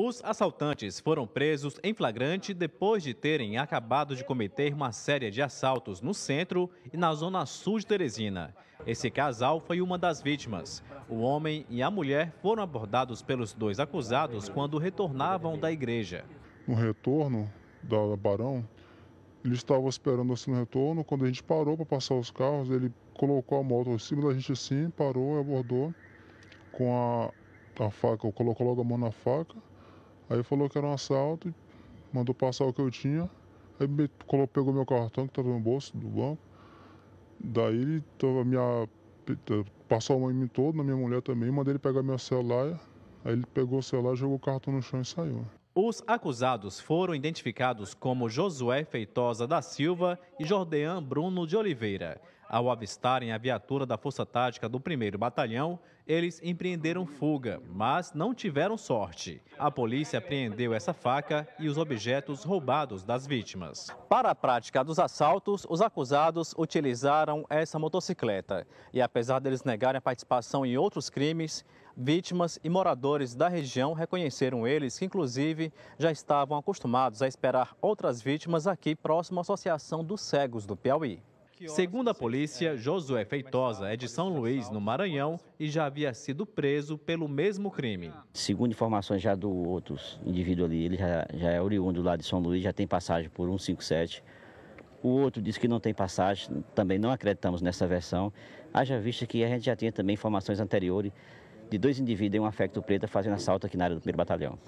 Os assaltantes foram presos em flagrante depois de terem acabado de cometer uma série de assaltos no centro e na zona sul de Teresina. Esse casal foi uma das vítimas. O homem e a mulher foram abordados pelos dois acusados quando retornavam da igreja. No retorno da Barão, ele estava esperando assim no retorno. Quando a gente parou para passar os carros, ele colocou a moto em cima da gente assim, parou e abordou com a, a faca. Colocou logo a mão na faca Aí falou que era um assalto, mandou passar o que eu tinha. Aí me, pegou meu cartão que estava no bolso do banco. Daí ele tava minha, passou a mão em mim todo, na minha mulher também, mandei ele pegar meu celular. Aí ele pegou o celular, jogou o cartão no chão e saiu. Os acusados foram identificados como Josué Feitosa da Silva e Jordean Bruno de Oliveira. Ao avistarem a viatura da Força Tática do 1 Batalhão, eles empreenderam fuga, mas não tiveram sorte. A polícia apreendeu essa faca e os objetos roubados das vítimas. Para a prática dos assaltos, os acusados utilizaram essa motocicleta. E apesar deles negarem a participação em outros crimes, vítimas e moradores da região reconheceram eles que, inclusive, já estavam acostumados a esperar outras vítimas aqui próximo à Associação dos Cegos do Piauí. Segundo a polícia, Josué Feitosa é de São Luís, no Maranhão, e já havia sido preso pelo mesmo crime. Segundo informações já do outro indivíduo ali, ele já, já é oriundo lá de São Luís, já tem passagem por 157. O outro disse que não tem passagem, também não acreditamos nessa versão. Haja vista que a gente já tinha também informações anteriores de dois indivíduos em um afecto preto, fazendo assalto aqui na área do 1 batalhão.